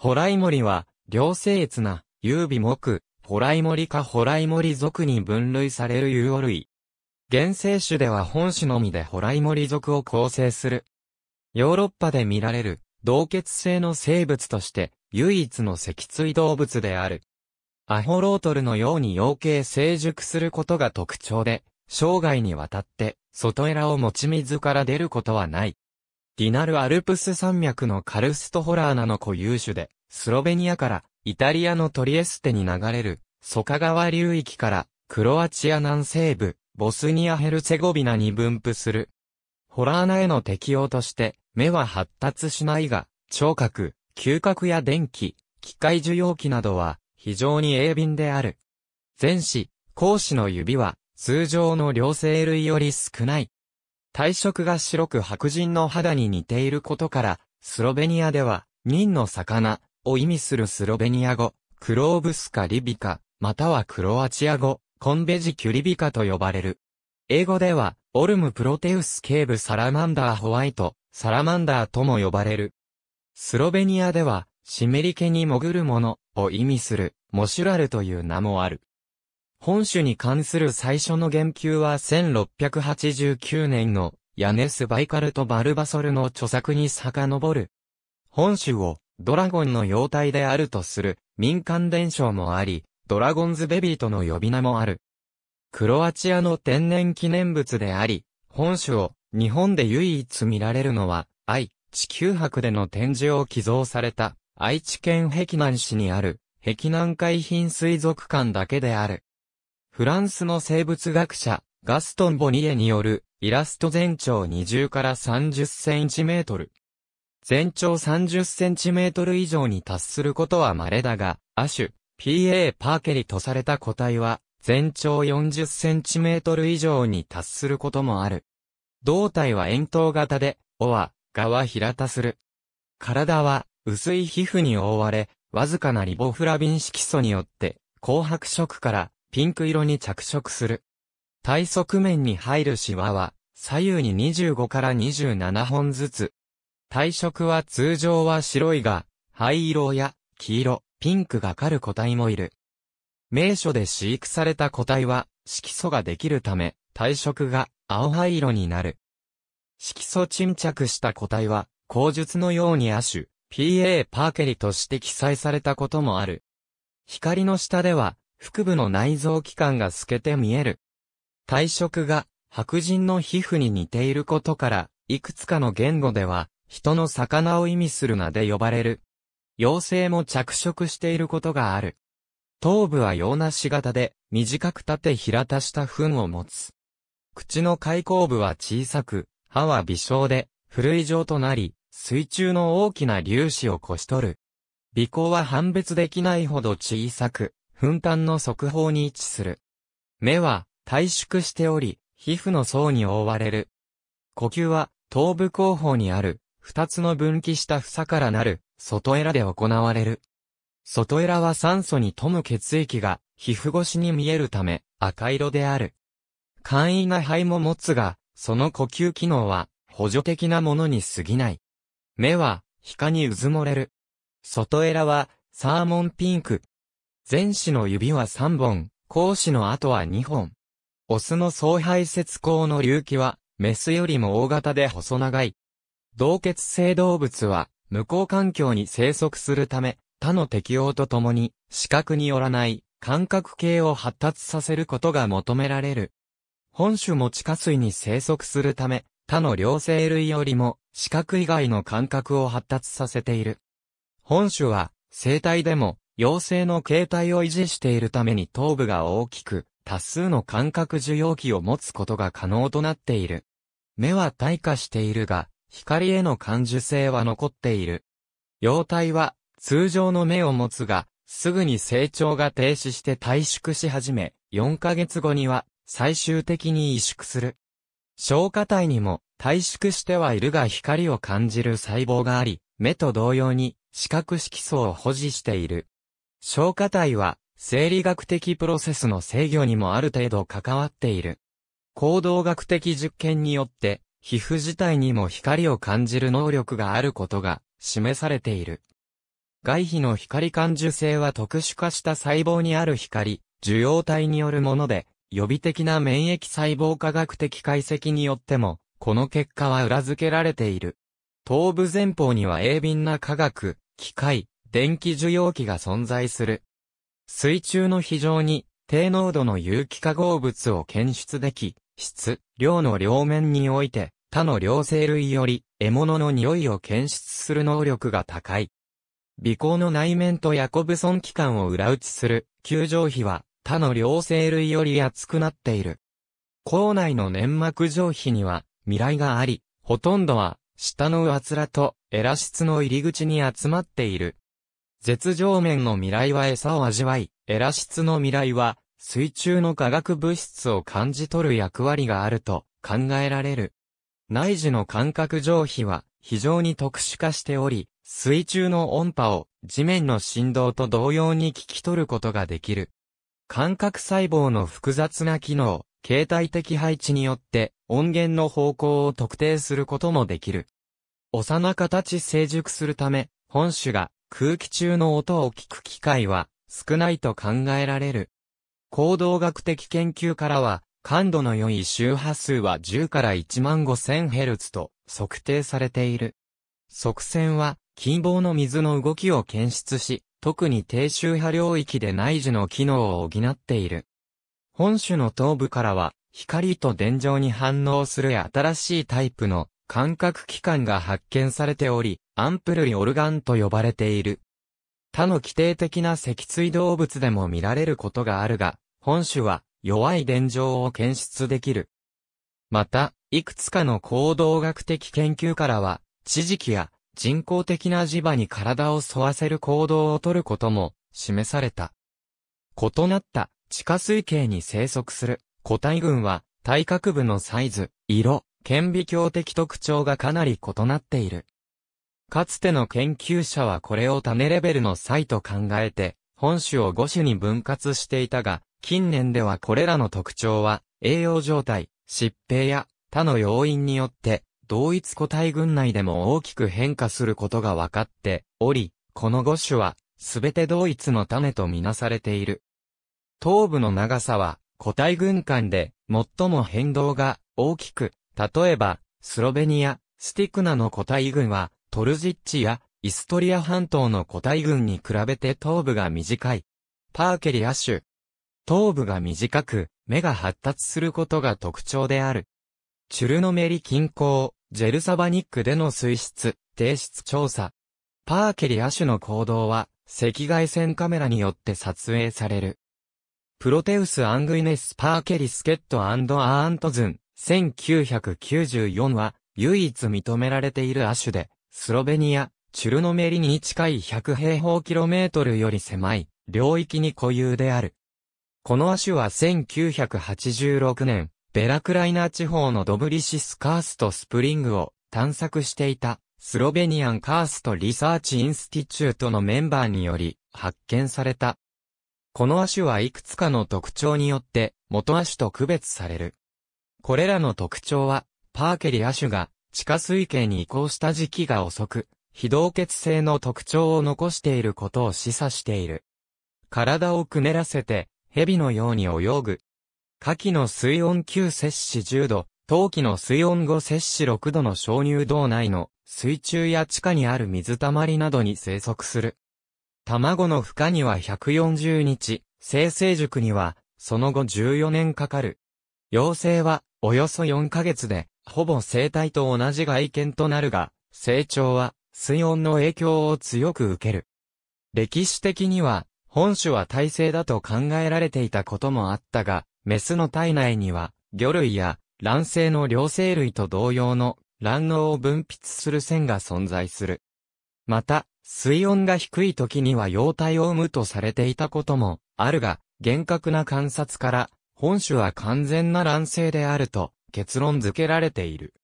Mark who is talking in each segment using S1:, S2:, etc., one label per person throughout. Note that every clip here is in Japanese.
S1: ホライモリは、両生越な、優美木、ホライモリかホライモリ属に分類される有語類。原生種では本種のみでホライモリ属を構成する。ヨーロッパで見られる、同血性の生物として、唯一の脊椎動物である。アホロートルのように養鶏成熟することが特徴で、生涯にわたって、外エラを持ち水から出ることはない。ディナルアルプス山脈のカルストホラーナの固有種で、スロベニアからイタリアのトリエステに流れる、ソカ川流域からクロアチア南西部、ボスニアヘルツェゴビナに分布する。ホラーナへの適用として、目は発達しないが、聴覚、嗅覚や電気、機械受容器などは非常に鋭敏である。前肢、後肢の指は通常の両生類より少ない体色が白く白人の肌に似ていることから、スロベニアでは、人の魚を意味するスロベニア語、クローブスカリビカ、またはクロアチア語、コンベジキュリビカと呼ばれる。英語では、オルムプロテウスケーブサラマンダーホワイト、サラマンダーとも呼ばれる。スロベニアでは、湿り気に潜るものを意味する、モシュラルという名もある。本種に関する最初の言及は1689年のヤネス・バイカルとバルバソルの著作に遡る。本種をドラゴンの妖体であるとする民間伝承もあり、ドラゴンズベビーとの呼び名もある。クロアチアの天然記念物であり、本種を日本で唯一見られるのは、愛、地球博での展示を寄贈された、愛知県碧南市にある、碧南海浜水族館だけである。フランスの生物学者、ガストン・ボニエによる、イラスト全長20から30センチメートル。全長30センチメートル以上に達することは稀だが、亜種、PA パーケリとされた個体は、全長40センチメートル以上に達することもある。胴体は円筒型で、尾は、側は平たする。体は、薄い皮膚に覆われ、わずかなリボフラビン色素によって、紅白色からピンク色に着色する。体側面に入るシワは、左右に25から27本ずつ。体色は通常は白いが、灰色や黄色、ピンクがかる個体もいる。名所で飼育された個体は、色素ができるため、体色が青灰色になる。色素沈着した個体は、口述のように亜種、PA パーケリとして記載されたこともある。光の下では、腹部の内臓器官が透けて見える。体色が白人の皮膚に似ていることから、いくつかの言語では、人の魚を意味する名で呼ばれる。妖精も着色していることがある。頭部は洋梨型で、短く縦平たした糞を持つ。口の開口部は小さく、歯は微小で、古い状となり、水中の大きな粒子をこし取る。鼻孔は判別できないほど小さく、噴炭の側方に位置する。目は退縮しており、皮膚の層に覆われる。呼吸は頭部後方にある二つの分岐した房からなる外エラで行われる。外エラは酸素に富む血液が皮膚越しに見えるため赤色である。簡易な肺も持つが、その呼吸機能は補助的なものに過ぎない。目は、皮下にうずもれる。外エラは、サーモンピンク、前肢の指は3本、後肢の後は2本。オスの総排泄口の隆起は、メスよりも大型で細長い。同血性動物は、無効環境に生息するため、他の適応とともに、視覚によらない感覚系を発達させることが求められる。本種も地下水に生息するため、他の両生類よりも、視覚以外の感覚を発達させている。本種は、生体でも、幼生の形態を維持しているために頭部が大きく、多数の感覚受容器を持つことが可能となっている。目は退化しているが、光への感受性は残っている。幼体は、通常の目を持つが、すぐに成長が停止して退縮し始め、4ヶ月後には、最終的に萎縮する。消化体にも、退縮してはいるが光を感じる細胞があり、目と同様に、視覚色素を保持している。消化体は、生理学的プロセスの制御にもある程度関わっている。行動学的実験によって、皮膚自体にも光を感じる能力があることが示されている。外皮の光感受性は特殊化した細胞にある光、受容体によるもので、予備的な免疫細胞科学的解析によっても、この結果は裏付けられている。頭部前方には鋭敏な科学、機械、電気受容器が存在する。水中の非常に低濃度の有機化合物を検出でき、質、量の両面において他の両生類より獲物の匂いを検出する能力が高い。鼻孔の内面とヤコブソン器官を裏打ちする球状皮は他の両生類より厚くなっている。口内の粘膜上皮には未来があり、ほとんどは下の上面とエラ質の入り口に集まっている。絶上面の未来は餌を味わい、エラ質の未来は、水中の化学物質を感じ取る役割があると考えられる。内耳の感覚上皮は非常に特殊化しており、水中の音波を地面の振動と同様に聞き取ることができる。感覚細胞の複雑な機能、形態的配置によって音源の方向を特定することもできる。幼形成熟するため、本種が空気中の音を聞く機会は少ないと考えられる。行動学的研究からは、感度の良い周波数は10から1万5000ヘルツと測定されている。側線は、近傍の水の動きを検出し、特に低周波領域で内耳の機能を補っている。本種の頭部からは、光と電状に反応する新しいタイプの感覚器官が発見されており、アンプルイオルガンと呼ばれている。他の規定的な脊椎動物でも見られることがあるが、本種は弱い現状を検出できる。また、いくつかの行動学的研究からは、地磁気や人工的な磁場に体を沿わせる行動をとることも示された。異なった地下水系に生息する個体群は体角部のサイズ、色、顕微鏡的特徴がかなり異なっている。かつての研究者はこれを種レベルの差異と考えて、本種を5種に分割していたが、近年ではこれらの特徴は、栄養状態、疾病や他の要因によって、同一個体群内でも大きく変化することが分かっており、この5種は、すべて同一の種とみなされている。頭部の長さは、個体群間で、最も変動が大きく、例えば、スロベニア、スティクナの個体群は、トルジッチやイストリア半島の個体群に比べて頭部が短い。パーケリア種。頭部が短く、目が発達することが特徴である。チュルノメリ近郊、ジェルサバニックでの水質、低質調査。パーケリア種の行動は、赤外線カメラによって撮影される。プロテウス・アングイネス・パーケリスケット・アンド・アーントズン、1994は、唯一認められている亜種で、スロベニア、チュルノメリに近い100平方キロメートルより狭い領域に固有である。この亜種は1986年、ベラクライナ地方のドブリシスカーストスプリングを探索していたスロベニアンカーストリサーチインスティチュートのメンバーにより発見された。この亜種はいくつかの特徴によって元亜種と区別される。これらの特徴はパーケリ亜種が地下水系に移行した時期が遅く、非動血性の特徴を残していることを示唆している。体をくねらせて、蛇のように泳ぐ。下記の水温9摂氏10度、冬季の水温5摂氏6度の鍾乳洞内の水中や地下にある水たまりなどに生息する。卵の孵化には140日、生成熟にはその後14年かかる。幼生はおよそ4ヶ月でほぼ生体と同じ外見となるが、成長は水温の影響を強く受ける。歴史的には、本種は体制だと考えられていたこともあったが、メスの体内には、魚類や卵性の両生類と同様の卵脳を分泌する線が存在する。また、水温が低い時には幼体を産むとされていたこともあるが、厳格な観察から、本種は完全な卵性であると結論付けられている。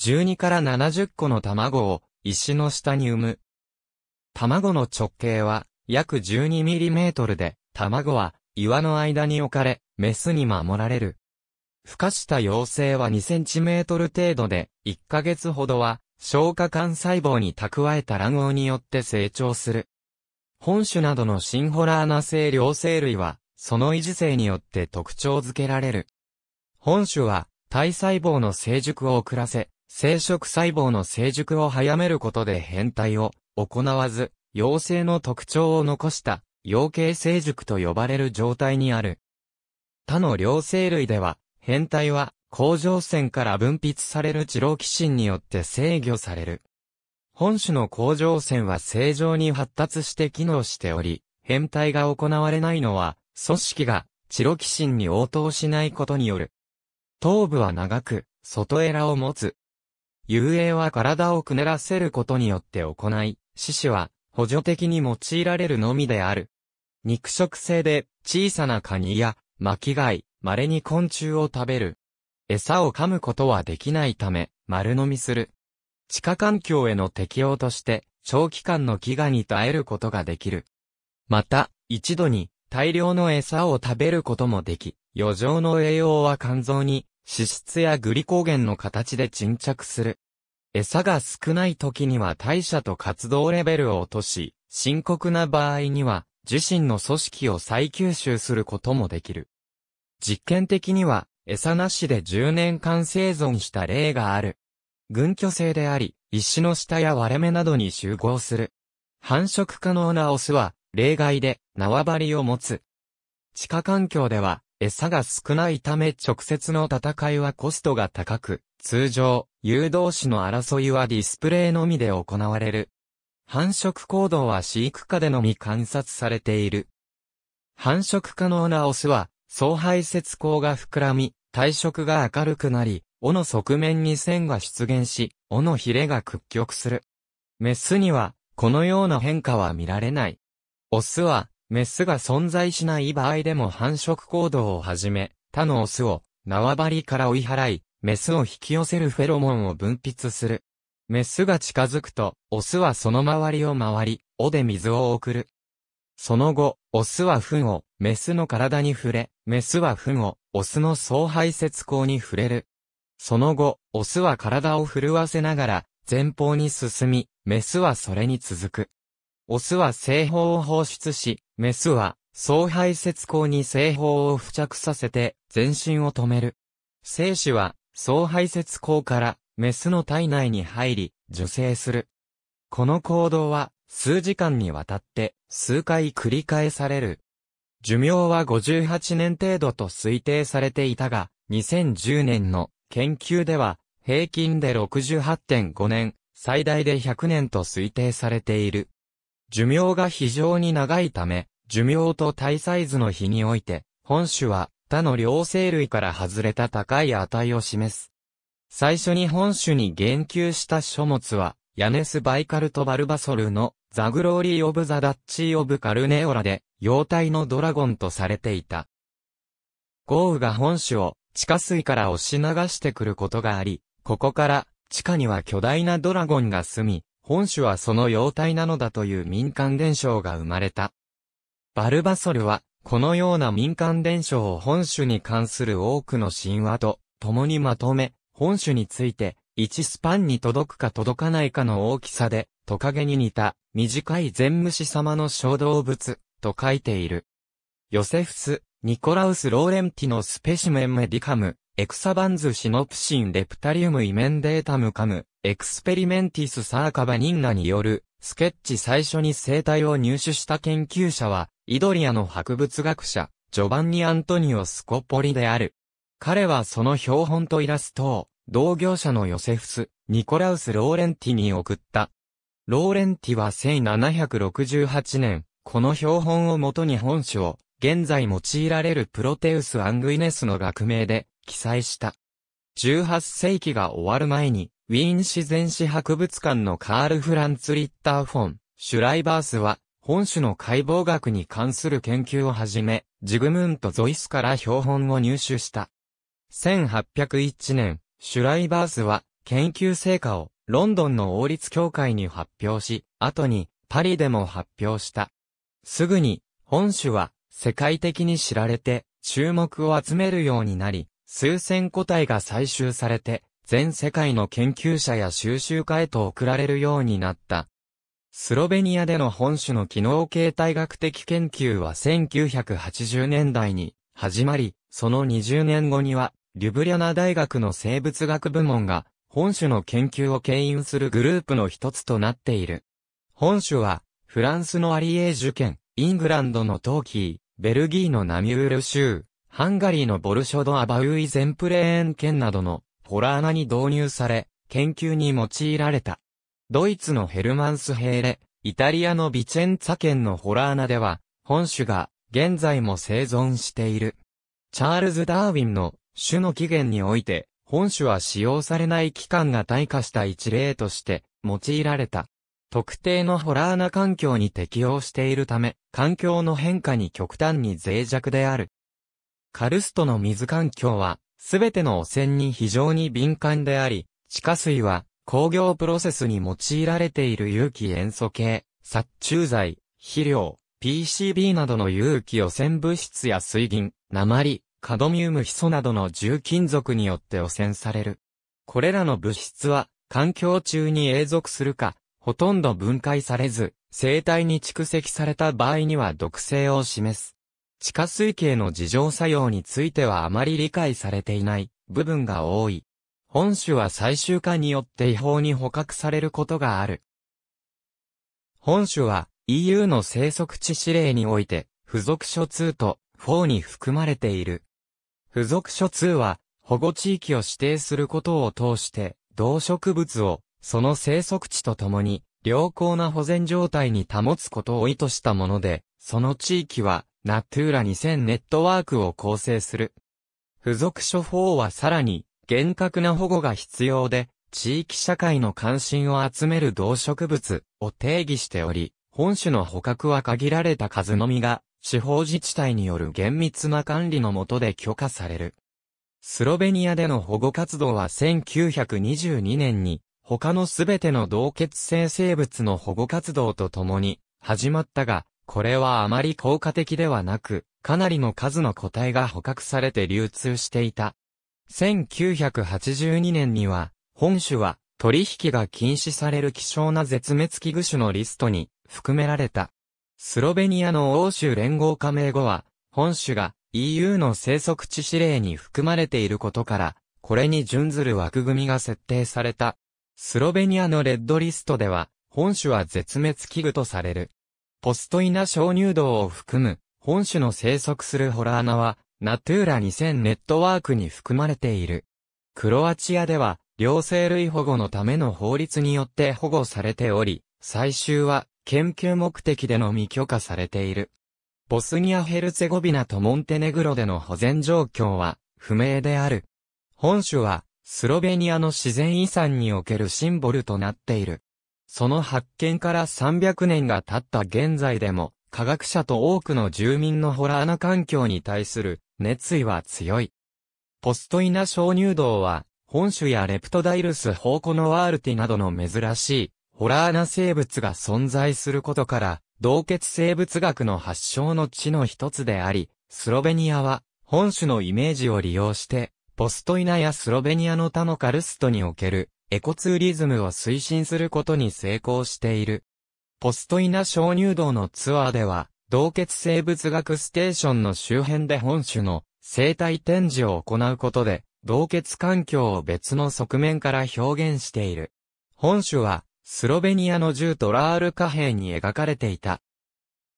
S1: 12から70個の卵を石の下に産む。卵の直径は約1 2トルで、卵は岩の間に置かれ、メスに守られる。孵化した幼生は2トル程度で、1ヶ月ほどは消化管細胞に蓄えた卵黄によって成長する。本種などのシンホラーナ性両生類は、その維持性によって特徴づけられる。本種は、体細胞の成熟を遅らせ、生殖細胞の成熟を早めることで変態を行わず、陽性の特徴を残した陽形成熟と呼ばれる状態にある。他の両生類では、変態は甲状腺から分泌されるチロキシンによって制御される。本種の甲状腺は正常に発達して機能しており、変態が行われないのは、組織がチロキシンに応答しないことによる。頭部は長く、外エラを持つ。遊泳は体をくねらせることによって行い、獅子は補助的に用いられるのみである。肉食性で小さなカニや巻貝、稀に昆虫を食べる。餌を噛むことはできないため、丸飲みする。地下環境への適応として、長期間の飢餓に耐えることができる。また、一度に大量の餌を食べることもでき、余剰の栄養は肝臓に脂質やグリコーゲンの形で沈着する。餌が少ない時には代謝と活動レベルを落とし、深刻な場合には自身の組織を再吸収することもできる。実験的には餌なしで10年間生存した例がある。群居性であり、石の下や割れ目などに集合する。繁殖可能なオスは例外で縄張りを持つ。地下環境では餌が少ないため直接の戦いはコストが高く、通常、誘導種の争いはディスプレイのみで行われる。繁殖行動は飼育下でのみ観察されている。繁殖可能なオスは、総排泄口が膨らみ、体色が明るくなり、尾の側面に線が出現し、尾のヒレが屈曲する。メスには、このような変化は見られない。オスは、メスが存在しない場合でも繁殖行動を始め、他のオスを縄張りから追い払い、メスを引き寄せるフェロモンを分泌する。メスが近づくと、オスはその周りを回り、尾で水を送る。その後、オスは糞を、メスの体に触れ、メスは糞を、オスの総排泄口に触れる。その後、オスは体を震わせながら、前方に進み、メスはそれに続く。オスは製法を放出し、メスは総排泄口に製法を付着させて全身を止める。精子は総排泄口からメスの体内に入り、受精する。この行動は数時間にわたって数回繰り返される。寿命は58年程度と推定されていたが、2010年の研究では平均で68.5年、最大で100年と推定されている。寿命が非常に長いため、寿命と体サイズの比において、本種は他の両生類から外れた高い値を示す。最初に本種に言及した書物は、ヤネス・バイカルト・バルバソルのザ・グローリー・オブ・ザ・ダッチ・オブ・カルネオラで、妖体のドラゴンとされていた。豪雨が本種を地下水から押し流してくることがあり、ここから地下には巨大なドラゴンが住み、本種はその様体なのだという民間伝承が生まれた。バルバソルは、このような民間伝承を本種に関する多くの神話と共にまとめ、本種について、1スパンに届くか届かないかの大きさで、トカゲに似た、短い全虫様の小動物、と書いている。ヨセフス、ニコラウス・ローレンティのスペシメンメディカム、エクサバンズシノプシンレプタリウムイメンデータムカム、エクスペリメンティスサーカバニンナによる、スケッチ最初に生態を入手した研究者は、イドリアの博物学者、ジョバンニ・アントニオ・スコポリである。彼はその標本とイラストを、同業者のヨセフス、ニコラウス・ローレンティに送った。ローレンティは1768年、この標本をもとに本書を、現在用いられるプロテウス・アングイネスの学名で、記載した。18世紀が終わる前に、ウィーン自然史博物館のカール・フランツ・リッター・フォン、シュライバースは、本種の解剖学に関する研究をはじめ、ジグムント・ゾイスから標本を入手した。1801年、シュライバースは、研究成果を、ロンドンの王立協会に発表し、後に、パリでも発表した。すぐに、本種は、世界的に知られて、注目を集めるようになり、数千個体が採集されて、全世界の研究者や収集家へと送られるようになった。スロベニアでの本種の機能形態学的研究は1980年代に始まり、その20年後には、リュブリャナ大学の生物学部門が、本種の研究を牽引するグループの一つとなっている。本種は、フランスのアリエージュ県、イングランドのトーキー、ベルギーのナミュール州、ハンガリーのボルショドアバウイゼンプレーン剣などのホラー穴に導入され、研究に用いられた。ドイツのヘルマンスヘーレ、イタリアのビチェンツァ県のホラー穴では、本種が現在も生存している。チャールズ・ダーウィンの種の起源において、本種は使用されない期間が退化した一例として用いられた。特定のホラー穴環境に適応しているため、環境の変化に極端に脆弱である。カルストの水環境は、すべての汚染に非常に敏感であり、地下水は、工業プロセスに用いられている有機塩素系、殺虫剤、肥料、PCB などの有機汚染物質や水銀、鉛、カドミウムヒ素などの重金属によって汚染される。これらの物質は、環境中に永続するか、ほとんど分解されず、生体に蓄積された場合には毒性を示す。地下水系の事情作用についてはあまり理解されていない部分が多い。本種は最終化によって違法に捕獲されることがある。本種は EU の生息地指令において付属書2と4に含まれている。付属書2は保護地域を指定することを通して動植物をその生息地とともに良好な保全状態に保つことを意図したもので、その地域はナトゥーラ2000ネットワークを構成する。付属処方はさらに、厳格な保護が必要で、地域社会の関心を集める動植物を定義しており、本種の捕獲は限られた数のみが、地方自治体による厳密な管理のもとで許可される。スロベニアでの保護活動は1922年に、他のすべての同血性生物の保護活動とともに、始まったが、これはあまり効果的ではなく、かなりの数の個体が捕獲されて流通していた。1982年には、本種は取引が禁止される希少な絶滅危惧種のリストに含められた。スロベニアの欧州連合加盟後は、本種が EU の生息地指令に含まれていることから、これに準ずる枠組みが設定された。スロベニアのレッドリストでは、本種は絶滅危惧とされる。ポストイナ鍾乳洞を含む、本種の生息するホラーナは、ナトゥーラ2000ネットワークに含まれている。クロアチアでは、両生類保護のための法律によって保護されており、採集は研究目的でのみ許可されている。ボスニア・ヘルツェゴビナとモンテネグロでの保全状況は不明である。本種はスロベニアの自然遺産におけるシンボルとなっている。その発見から300年が経った現在でも、科学者と多くの住民のホラーな環境に対する熱意は強い。ポストイナ小乳洞は、本種やレプトダイルス宝庫のワールティなどの珍しい、ホラーな生物が存在することから、洞血生物学の発祥の地の一つであり、スロベニアは、本種のイメージを利用して、ポストイナやスロベニアの他のカルストにおける、エコツーリズムを推進することに成功している。ポストイナ鍾乳洞のツアーでは、洞穴生物学ステーションの周辺で本種の生態展示を行うことで、洞穴環境を別の側面から表現している。本種は、スロベニアの銃トラール貨幣に描かれていた。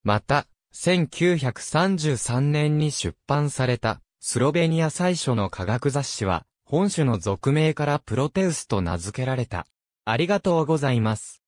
S1: また、1933年に出版された、スロベニア最初の科学雑誌は、本種の俗名からプロテウスと名付けられた。ありがとうございます。